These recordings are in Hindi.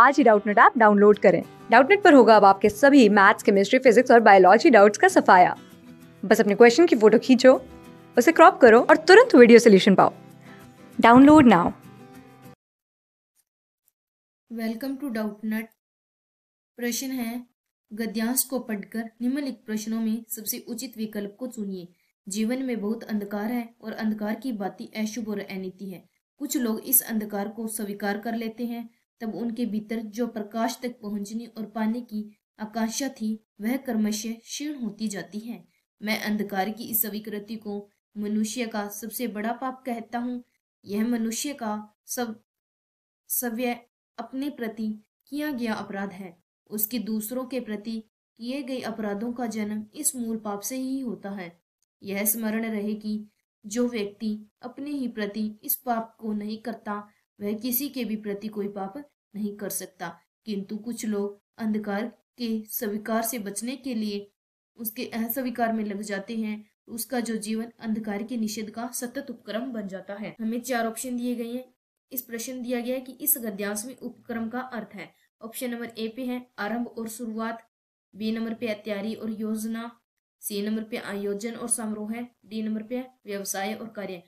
आज ही डाउटनेट ऐप डाउनलोड करें डाउटनेट पर होगा अब आपके सभी मैथ्स केमिस्ट्री फिजिक्स और बायोलॉजी डाउट्स का सफाया बस अपने क्वेश्चन की फोटो खींचो उसे क्रॉप करो और तुरंत वीडियो सोल्यूशन पाओ download now welcome to Doubtnut प्रश्न है गद्यांश को पढ़कर निम्नलिखित प्रश्नों में सबसे उचित विकल्प को चुनिए जीवन में बहुत अंधकार है और अंधकार की बाती अशुभ और अनिति है कुछ लोग इस अंधकार को स्वीकार कर लेते हैं तब उनके भीतर जो प्रकाश तक पहुंचने और पाने की आकांक्षा थी वह कर्मश क्षीण होती जाती है मैं अंधकार की इस अविकृति को मनुष्य का सबसे बड़ा पाप कहता हूँ यह मनुष्य का सब सव्य अपने प्रति किया गया अपराध है उसके दूसरों के प्रति किए गए अपराधों का जन्म इस मूल पाप से ही होता है यह स्मरण रहे कि जो व्यक्ति अपने ही प्रति इस पाप को नहीं करता वह किसी के भी प्रति कोई पाप नहीं कर सकता किंतु कुछ लोग अंधकार के स्वीकार से बचने के लिए उसके असविकार में लग जाते हैं उसका जो जीवन अंधकार के निषेध का सतत उपक्रम बन जाता है हमें चार ऑप्शन दिए गए हैं इस प्रश्न दिया गया है कि इस गद्यांश में उपक्रम का अर्थ है ऑप्शन नंबर ए पे है आरंभ और शुरुआत बी नंबर पे है तैयारी और योजना सी नंबर पे आयोजन और समारोह है डी नंबर पे है व्यवसाय और कार्य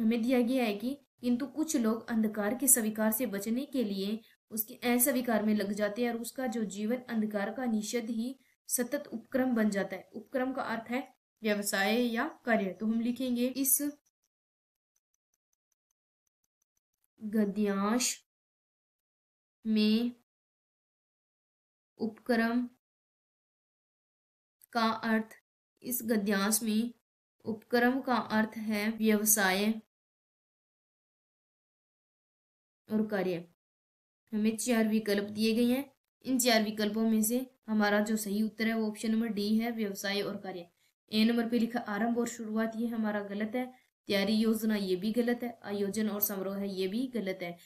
हमें दिया गया है कि किंतु कुछ लोग अंधकार के स्वीकार से बचने के लिए उसके अस्वीकार में लग जाते हैं और उसका जो जीवन अंधकार का निषेध ही सतत उपक्रम बन जाता है उपक्रम का अर्थ है व्यवसाय या कार्य तो हम लिखेंगे इस गद्यांश में उपक्रम का अर्थ इस गद्यांश में उपक्रम का अर्थ है व्यवसाय और कार्य हमें चार विकल्प दिए गए हैं इन चार विकल्पों में से हमारा जो सही उत्तर है वो ऑप्शन नंबर डी है व्यवसाय और कार्य ए नंबर पे लिखा आरंभ और शुरुआत ये हमारा गलत है तैयारी योजना ये भी गलत है आयोजन और समारोह है ये भी गलत है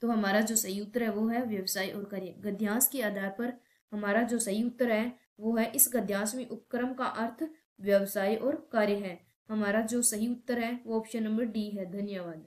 तो हमारा जो सही उत्तर है वो है व्यवसाय और कार्य गद्यांश के आधार पर हमारा जो सही उत्तर है वो है इस गद्यांश में उपक्रम का अर्थ व्यवसाय और कार्य है हमारा जो सही उत्तर है वो ऑप्शन नंबर डी है धन्यवाद